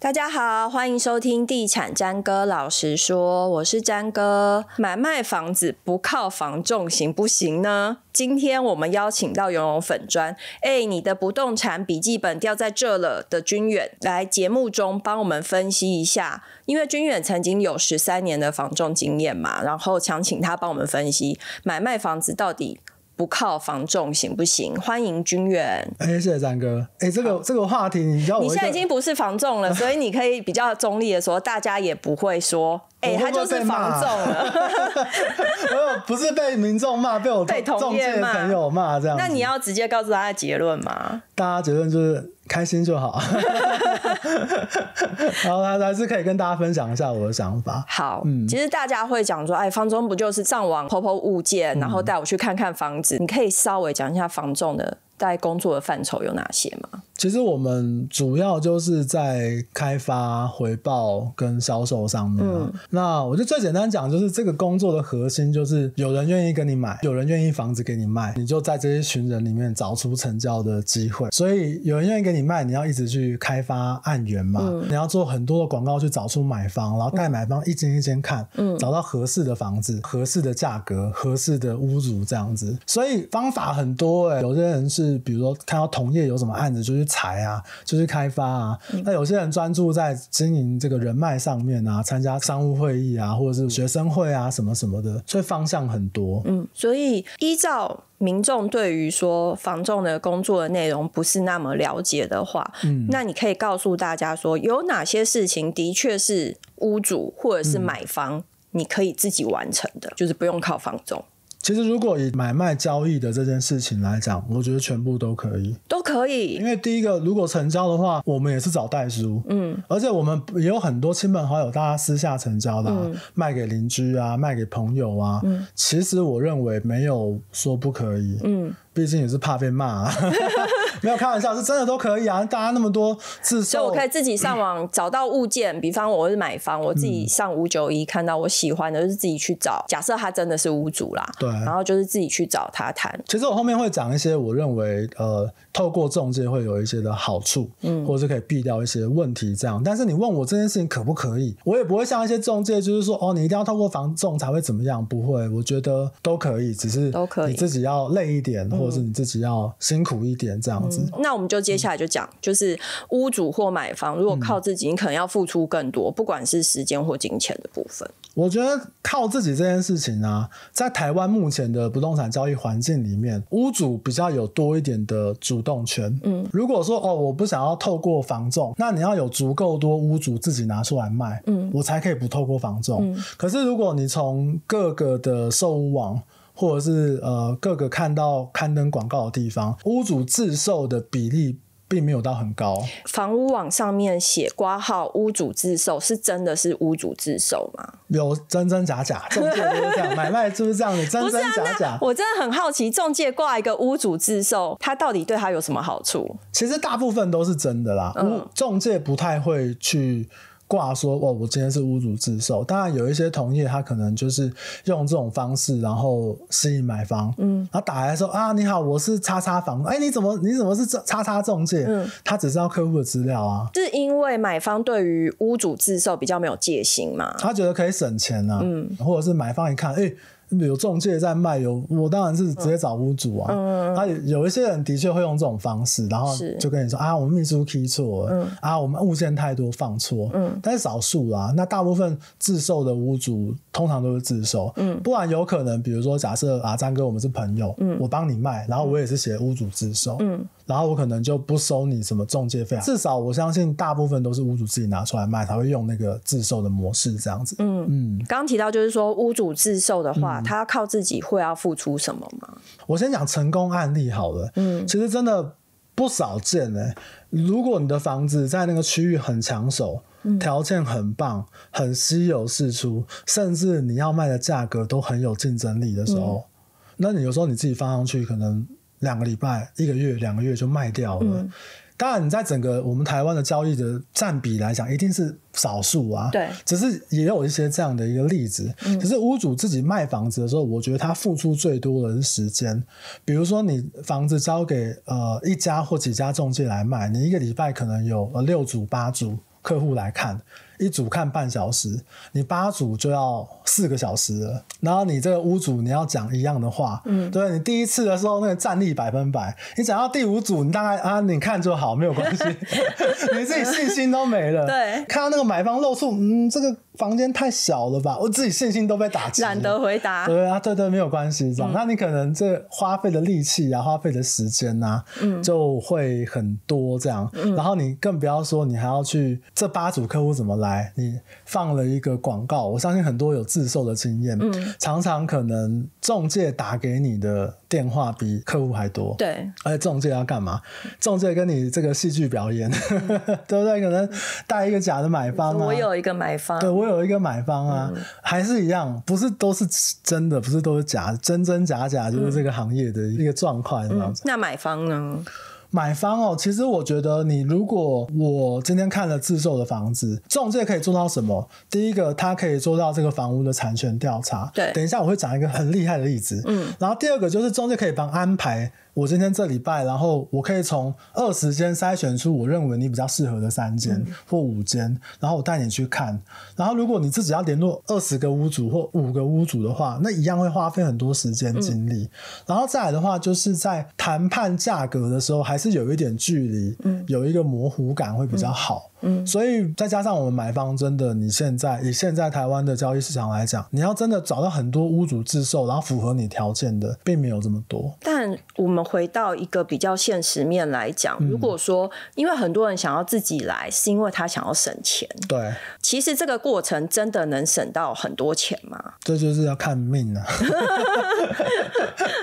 大家好，欢迎收听《地产詹哥老实说》，我是詹哥。买卖房子不靠房仲行不行呢？今天我们邀请到游泳粉砖，哎，你的不动产笔记本掉在这了的君远来节目中帮我们分析一下，因为君远曾经有十三年的房仲经验嘛，然后想请他帮我们分析买卖房子到底。不靠防重行不行？欢迎君远。哎，谢谢展哥。哎，这个这个话题，你叫我现在已经不是防重了，所以你可以比较中立的说，大家也不会说。哎，他就是房仲我 有不是被民众骂，被我同业的朋友骂这样。那你要直接告诉他结论吗？大家结论就是开心就好。然后他还是可以跟大家分享一下我的想法。好，其实大家会讲说，哎，方中不就是上网抛抛物件，然后带我去看看房子？你可以稍微讲一下房仲的。在工作的范畴有哪些吗？其实我们主要就是在开发、回报跟销售上面。那我就最简单讲，就是这个工作的核心就是有人愿意跟你买，有人愿意房子给你卖，你就在这一群人里面找出成交的机会。所以有人愿意给你卖，你要一直去开发案源嘛。你要做很多的广告去找出买方，然后带买方一间一间看，找到合适的房子、合适的价格、合适的屋主这样子。所以方法很多哎，有些人是。是，比如说看到同业有什么案子，就去裁啊，就去开发啊。那有些人专注在经营这个人脉上面啊，参加商务会议啊，或者是学生会啊，什么什么的，所以方向很多。嗯，所以依照民众对于说房仲的工作的内容不是那么了解的话，嗯，那你可以告诉大家说，有哪些事情的确是屋主或者是买方你可以自己完成的，就是不用靠房仲。其实，如果以买卖交易的这件事情来讲，我觉得全部都可以，都可以。因为第一个，如果成交的话，我们也是找代书，嗯，而且我们也有很多亲朋好友，大家私下成交的，卖给邻居啊，卖给朋友啊。嗯，其实我认为没有说不可以，嗯，毕竟也是怕被骂啊。没有开玩笑，是真的都可以啊！大家那么多是，所以我可以自己上网找到物件，比方我是买方，我自己上五九一看到我喜欢的，就是自己去找。假设他真的是屋主啦，对，然后就是自己去找他谈。其实我后面会讲一些我认为呃，透过中介会有一些的好处，嗯，或者是可以避掉一些问题这样。但是你问我这件事情可不可以，我也不会像一些中介就是说哦，你一定要透过房仲才会怎么样？不会，我觉得都可以，只是都可以你自己要累一点，或者是你自己要辛苦一点这样。那我们就接下来就讲，就是屋主或买房如果靠自己，你可能要付出更多，不管是时间或金钱的部分。我觉得靠自己这件事情呢，在台湾目前的不动产交易环境里面，屋主比较有多一点的主动权。嗯，如果说哦，我不想要透过房仲，那你要有足够多屋主自己拿出来卖，嗯，我才可以不透过房仲。可是如果你从各个的售屋网。或者是呃，各个看到刊登广告的地方，屋主自售的比例并没有到很高。房屋网上面写挂号屋主自售，是真的是屋主自售吗？有真真假假，中介都这样，买卖是不是这样的？真真假假。我真的很好奇，中介挂一个屋主自售，他到底对他有什么好处？其实大部分都是真的啦，嗯、中介不太会去。挂说哦，我今天是屋主自售，当然有一些同业他可能就是用这种方式，然后吸引买方。嗯，他打来说啊，你好，我是叉叉房，哎，你怎么你怎么是叉叉中介？嗯，他只知道客户的资料啊，是因为买方对于屋主自售比较没有戒心嘛，他觉得可以省钱啊。嗯，或者是买方一看，哎。有中介在卖，有我当然是直接找屋主啊。嗯嗯有一些人的确会用这种方式，然后就跟你说啊，我们秘书 key 错，啊，我们物件太多放错，嗯，但是少数啦。那大部分自售的屋主通常都是自售，嗯，不然有可能，比如说假设啊，张哥我们是朋友，嗯，我帮你卖，然后我也是写屋主自售，嗯。然后我可能就不收你什么中介费，啊。至少我相信大部分都是屋主自己拿出来卖，才会用那个自售的模式这样子。嗯嗯，刚提到就是说屋主自售的话，他要靠自己会要付出什么吗？我先讲成功案例好了。嗯，其实真的不少见呢。如果你的房子在那个区域很抢手，条件很棒，很稀有事出，甚至你要卖的价格都很有竞争力的时候，那你有时候你自己放上去可能。两个礼拜、一个月、两个月就卖掉了。当然，你在整个我们台湾的交易的占比来讲，一定是少数啊。对，只是也有一些这样的一个例子。只是屋主自己卖房子的时候，我觉得他付出最多的是时间。比如说，你房子交给呃一家或几家中介来卖，你一个礼拜可能有呃六组、八组。客户来看一组看半小时，你八组就要四个小时了。然后你这个五组你要讲一样的话，嗯，对你第一次的时候那个战力百分百，你讲到第五组，你大概 啊你看就好没有关系，你自己信心都没了。对，看到那个买方漏数，嗯，这个。房间太小了吧，我自己信心都被打击。懒得回答。对啊，对对，没有关系。那，那你可能这花费的力气呀，花费的时间呐，嗯，就会很多这样。然后你更不要说，你还要去这八组客户怎么来？你放了一个广告，我相信很多有自售的经验，嗯，常常可能中介打给你的。电话比客户还多，对，而且中介要干嘛？中介跟你这个戏剧表演，对不对？可能带一个假的买方啊，我有一个买方，对，我有一个买方啊，还是一样，不是都是真的，不是都是假，真真假假就是这个行业的一个状况这样子。那买方呢？买方哦，其实我觉得你如果我今天看了自售的房子，中介可以做到什么？第一个，他可以做到这个房屋的产权调查。对，等一下我会讲一个很厉害的例子。嗯，然后第二个就是中介可以帮安排，我今天这礼拜，然后我可以从二十间筛选出我认为你比较适合的三间或五间，然后我带你去看。然后如果你自己要联络二十个屋主或五个屋主的话，那一样会花费很多时间精力。然后再来的话，就是在谈判价格的时候还。是有一点距离，嗯，有一个模糊感会比较好。嗯，所以再加上我们买方真的，你现在以现在台湾的交易市场来讲，你要真的找到很多屋主自售，然后符合你条件的，并没有这么多。但我们回到一个比较现实面来讲，如果说因为很多人想要自己来，是因为他想要省钱。对，其实这个过程真的能省到很多钱吗？这就是要看命了。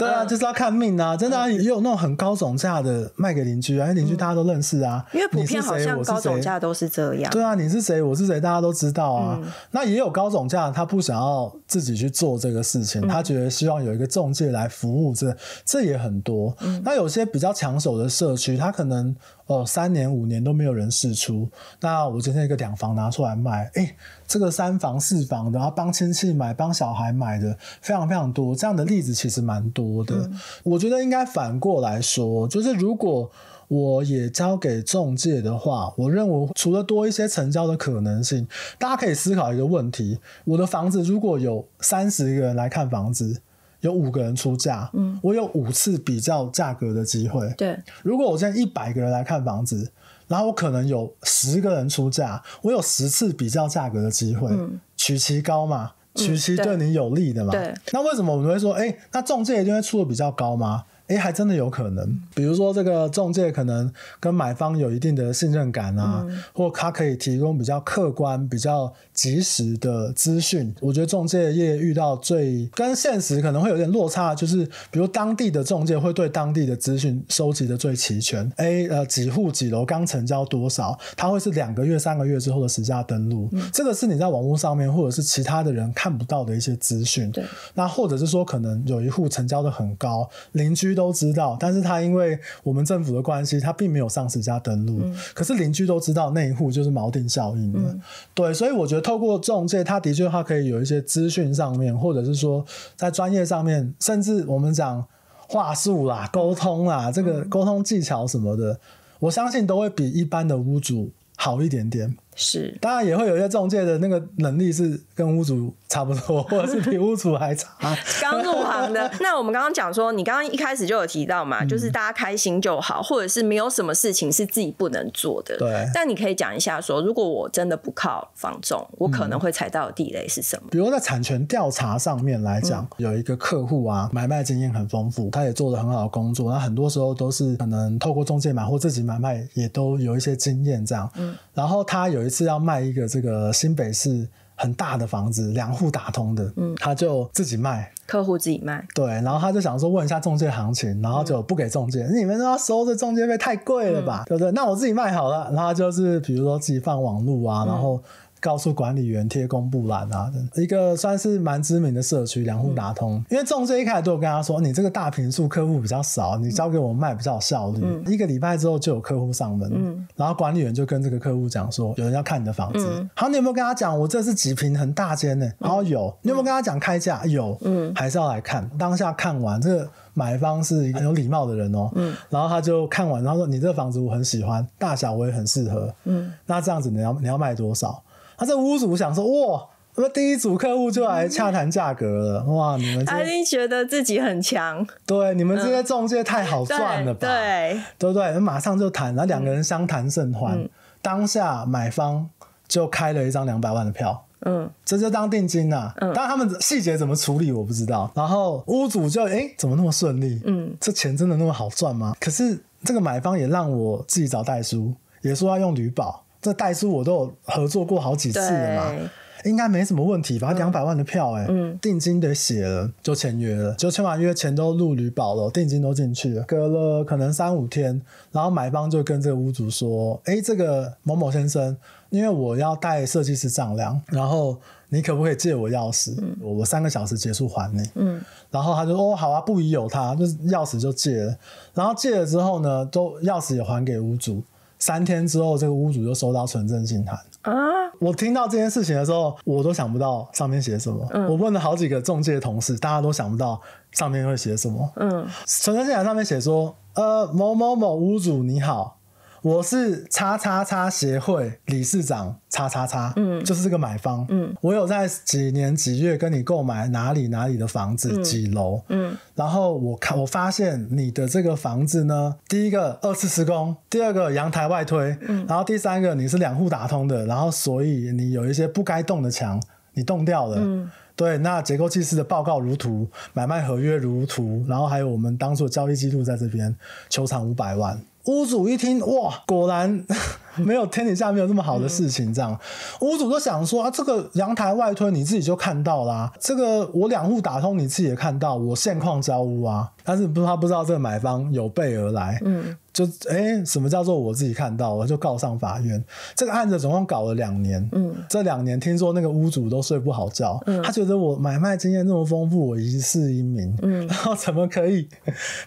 对啊，就是要看命啊，真的啊，也有那种很高总价的卖给邻居啊，邻居大家都认识啊。因为普遍好像高总价都是这样。对啊，你是谁，我是谁，大家都知道啊。那也有高总价，他不想要自己去做这个事情，他觉得希望有一个中介来服务这，这也很多。那有些比较抢手的社区，他可能哦，三年五年都没有人试出。那我今天一个两房拿出来卖，哎，这个三房四房的，然后帮亲戚买、帮小孩买的，非常非常多，这样的例子其实蛮多。多的，我觉得应该反过来说，就是如果我也交给中介的话，我认为除了多一些成交的可能性，大家可以思考一个问题：我的房子如果有三十个人来看房子，有五个人出价，嗯，我有五次比较价格的机会。对，如果我现在一百个人来看房子，然后我可能有十个人出价，我有十次比较价格的机会，取其高嘛。其实对你有利的嘛，那为什么我们会说，哎，那中介一定会出的比较高吗？哎，还真的有可能，比如说这个中介可能跟买方有一定的信任感啊，或他可以提供比较客观、比较。及时的资讯，我觉得中介业遇到最跟现实可能会有点落差，就是比如当地的中介会对当地的资讯收集的最齐全。A 呃几户几楼刚成交多少，它会是两个月、三个月之后的时价登录，这个是你在网络上面或者是其他的人看不到的一些资讯。对，那或者是说可能有一户成交的很高，邻居都知道，但是他因为我们政府的关系，他并没有上时价登录，可是邻居都知道那一户就是锚定效应的。对，所以我觉得。透过中介，他的确话可以有一些资讯上面，或者是说在专业上面，甚至我们讲话术啦、沟通啦，这个沟通技巧什么的，我相信都会比一般的屋主好一点点。是，当然也会有一些中介的那个能力是跟屋主差不多，或者是比屋主还差。刚入行的，那我们刚刚讲说，你刚刚一开始就有提到嘛，就是大家开心就好，或者是没有什么事情是自己不能做的。对。但你可以讲一下说，如果我真的不靠房仲，我可能会踩到地雷是什么？比如在产权调查上面来讲，有一个客户啊，买卖经验很丰富，他也做了很好的工作，那很多时候都是可能透过中介买或自己买卖也都有一些经验这样。嗯。然后他有一。是要卖一个这个新北市很大的房子，两户打通的，嗯，他就自己卖，客户自己卖，对，然后他就想说问一下中介行情，然后就不给中介，你们都要收这中介费太贵了吧，对不对？那我自己卖好了，然后就是比如说自己放网络啊，然后。告诉管理员贴公布栏啊，一个算是蛮知名的社区，两户打通。因为中介一开始都有跟他说：“你这个大平数客户比较少，你交给我卖比较效率。”一个礼拜之后就有客户上门，嗯，然后管理员就跟这个客户讲说：“有人要看你的房子。”好，你有没有跟他讲我这是几平很大间呢？然后有，你有没有跟他讲开价？有，嗯，还是要来看。当下看完，这个买方是一很有礼貌的人哦，嗯，然后他就看完，然后说：“你这房子我很喜欢，大小我也很适合，嗯，那这样子你要你要卖多少？”他这屋主想说，哇，那第一组客户就来洽谈价格了，哇，你们肯定觉得自己很强，对，你们这些中介太好赚了吧？对，对对，马上就谈，然后两个人相谈甚欢，当下买方就开了一张两百万的票，嗯，这就当定金了。嗯，当然他们细节怎么处理我不知道。然后屋主就，哎，怎么那么顺利？嗯，这钱真的那么好赚吗？可是这个买方也让我自己找代书，也说要用铝保。这代书我都有合作过好几次了嘛，应该没什么问题。吧？两百万的票，哎，定金得写了，就签约了，就签完约，钱都入旅保了，定金都进去了，隔了可能三五天，然后买方就跟这个屋主说：“哎，这个某某先生，因为我要带设计师丈量，然后你可不可以借我钥匙？我三个小时结束还你。”嗯，然后他就哦，好啊，不疑有他，就是钥匙就借了。”然后借了之后呢，都钥匙也还给屋主。三天之后，这个屋主就收到存证信函啊！我听到这件事情的时候，我都想不到上面写什么。我问了好几个中介同事，大家都想不到上面会写什么。嗯，存真信函上面写说：呃，某某某屋主你好。我是叉叉叉协会理事长叉叉叉，嗯，就是这个买方，嗯，我有在几年几月跟你购买哪里哪里的房子几楼，嗯，然后我看我发现你的这个房子呢，第一个二次施工，第二个阳台外推，嗯，然后第三个你是两户打通的，然后所以你有一些不该动的墙你动掉了，嗯，对，那结构技师的报告如图，买卖合约如图，然后还有我们当初交易记录在这边，求偿五百万。屋主一听，哇，果然 没有天底下没有这么好的事情，这样。屋主都想说啊，这个阳台外推你自己就看到啦，这个我两户打通你自己也看到，我现况交屋啊。但是不他不知道这个买方有备而来，嗯。就哎，什么叫做我自己看到我就告上法院？这个案子总共搞了两年，嗯，这两年听说那个屋主都睡不好觉，嗯，他觉得我买卖经验那么丰富，我一世英名，嗯，然后怎么可以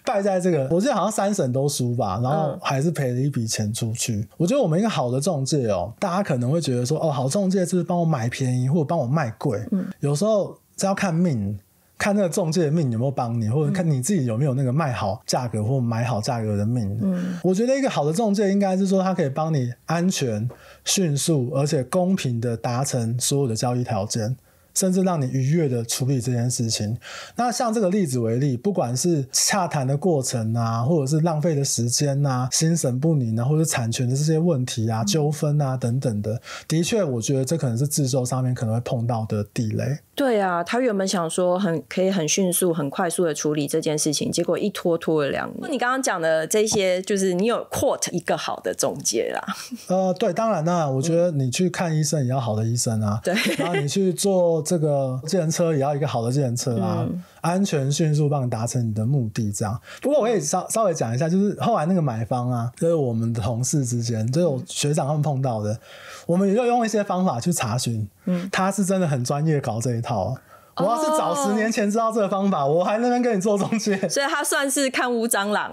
败在这个？我记得好像三审都输吧，然后还是赔了一笔钱出去。我觉得我们一个好的中介哦，大家可能会觉得说，哦，好中介就是帮我买便宜或者帮我卖贵，嗯，有时候要看命。看那个中介的命有没有帮你，或者看你自己有没有那个卖好价格或买好价格的命。嗯，我觉得一个好的中介应该是说，他可以帮你安全、迅速而且公平的达成所有的交易条件。甚至让你愉悦的处理这件事情。那像这个例子为例，不管是洽谈的过程啊，或者是浪费的时间啊，心神不宁啊，或者产权的这些问题啊、纠纷啊等等的，的确，我觉得这可能是制作上面可能会碰到的地雷。对啊，他原本想说很可以很迅速、很快速的处理这件事情，结果一拖拖了两年。你刚刚讲的这些，就是你有 quote 一个好的总结啦。呃，对，当然啦，我觉得你去看医生也要好的医生啊。对，然后你去做。这个自行车也要一个好的自行车啊，安全、迅速，帮你达成你的目的。这样，不过我也稍稍微讲一下，就是后来那个买方啊，就是我们的同事之间，就是学长他们碰到的，我们也有用一些方法去查询。嗯，他是真的很专业搞这一套。我要是早十年前知道这个方法，我还那边跟你做中介。所以他算是看屋蟑螂。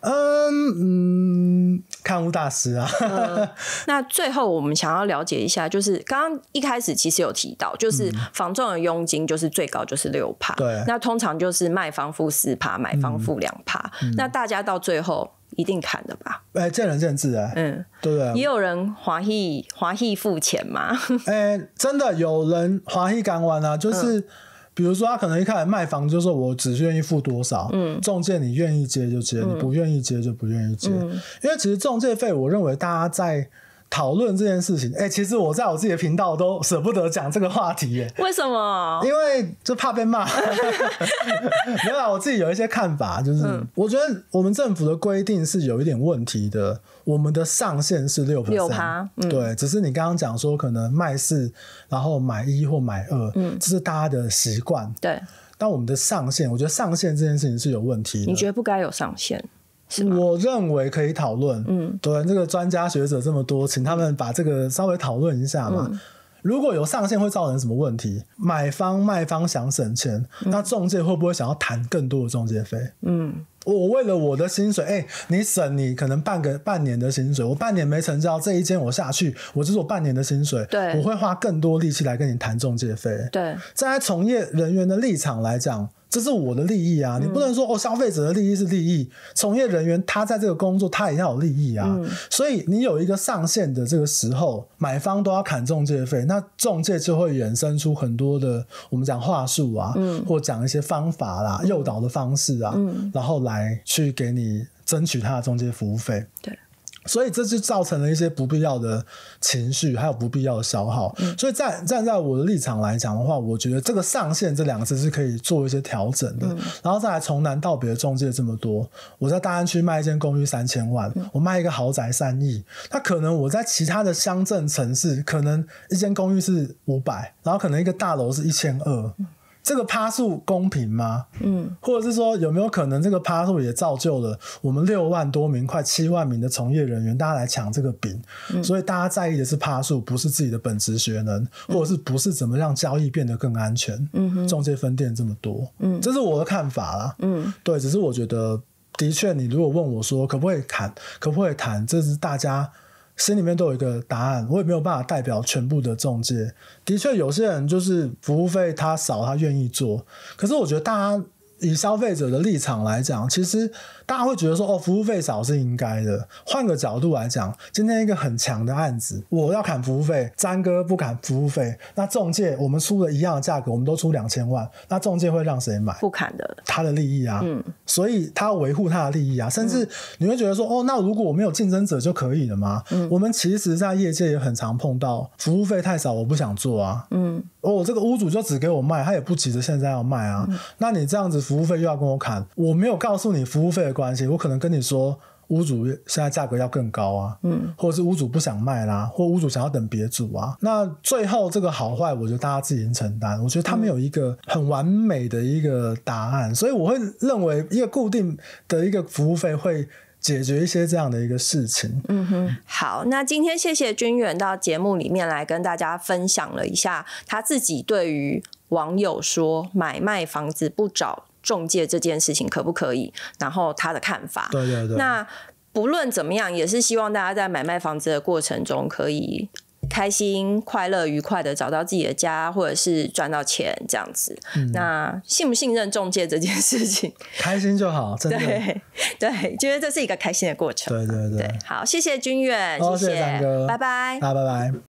嗯嗯，看屋大师啊。那最后我们想要了解一下，就是刚刚一开始其实有提到，就是房仲的佣金就是最高就是六趴，对，那通常就是卖方付四趴，买方付两趴，那大家到最后。一定砍的吧？哎，见仁见智啊。嗯，对不对？也有人华裔华裔付钱嘛？哎，真的有人华裔港湾啊，就是比如说他可能一开始卖房，就是我只愿意付多少，中介你愿意接就接，你不愿意接就不愿意接。因为其实中介费，我认为大家在。讨论这件事情，哎，其实我在我自己的频道都舍不得讲这个话题，为什么？因为就怕被骂。没有，我自己有一些看法，就是我觉得我们政府的规定是有一点问题的。我们的上限是六六趴，对。只是你刚刚讲说可能卖四，然后买一或买二，嗯，这是大家的习惯。对。但我们的上限，我觉得上限这件事情是有问题。你觉得不该有上限？我认为可以讨论，嗯，对，这个专家学者这么多，请他们把这个稍微讨论一下嘛。如果有上限会造成什么问题？买方卖方想省钱，那中介会不会想要谈更多的中介费？嗯，我为了我的薪水，哎，你省你可能半个半年的薪水，我半年没成交这一间，我下去，我只做半年的薪水，对，我会花更多力气来跟你谈中介费。对，在从业人员的立场来讲。这是我的利益啊！你不能说哦，消费者的利益是利益，从业人员他在这个工作他也要有利益啊。所以你有一个上限的这个时候，买方都要砍中介费，那中介就会衍生出很多的我们讲话术啊，或讲一些方法啦、诱导的方式啊，然后来去给你争取他的中介服务费。对。所以这就造成了一些不必要的情绪，还有不必要的消耗。所以站站在我的立场来讲的话，我觉得这个上限这两个字是可以做一些调整的。然后再来从南到北的中介这么多，我在大安区卖一间公寓三千万，我卖一个豪宅三亿，那可能我在其他的乡镇城市，可能一间公寓是五百，然后可能一个大楼是一千二。这个趴数公平吗？嗯，或者是说有没有可能这个趴数也造就了我们六万多名、快七万名的从业人员，大家来抢这个饼，所以大家在意的是趴数，不是自己的本职学能，或者是不是怎么让交易变得更安全？嗯哼，中介分店这么多，嗯，这是我的看法啦。嗯，对，只是我觉得，的确，你如果问我说可不可以谈，可不可以谈，这是大家。心里面都有一个答案，我也没有办法代表全部的中介。的确，有些人就是服务费他少，他愿意做。可是我觉得大家。以消费者的立场来讲，其实大家会觉得说哦，服务费少是应该的。换个角度来讲，今天一个很强的案子，我要砍服务费，詹哥不砍服务费，那中介我们出了一样的价格，我们都出两千万，那中介会让谁买？不砍的，他的利益啊，嗯，所以他维护他的利益啊，甚至你会觉得说哦，那如果我们有竞争者就可以了吗？嗯，我们其实，在业界也很常碰到服务费太少，我不想做啊，嗯，哦，这个屋主就只给我卖，他也不急着现在要卖啊，那你这样子。服务费又要跟我砍，我没有告诉你服务费的关系，我可能跟你说屋主现在价格要更高啊，嗯，或者是屋主不想卖啦，或屋主想要等别主啊，那最后这个好坏，我觉得大家自行承担。我觉得他们有一个很完美的一个答案，所以我会认为一个固定的一个服务费会解决一些这样的一个事情。嗯哼，好，那今天谢谢君远到节目里面来跟大家分享了一下他自己对于网友说买卖房子不找。中介这件事情可不可以？然后他的看法。对对对。那不论怎么样，也是希望大家在买卖房子的过程中可以开心、快乐、愉快的找到自己的家，或者是赚到钱这样子。那信不信任中介这件事情，开心就好。对对，觉得这是一个开心的过程。对对对。好，谢谢君远，谢谢拜拜啊，拜拜。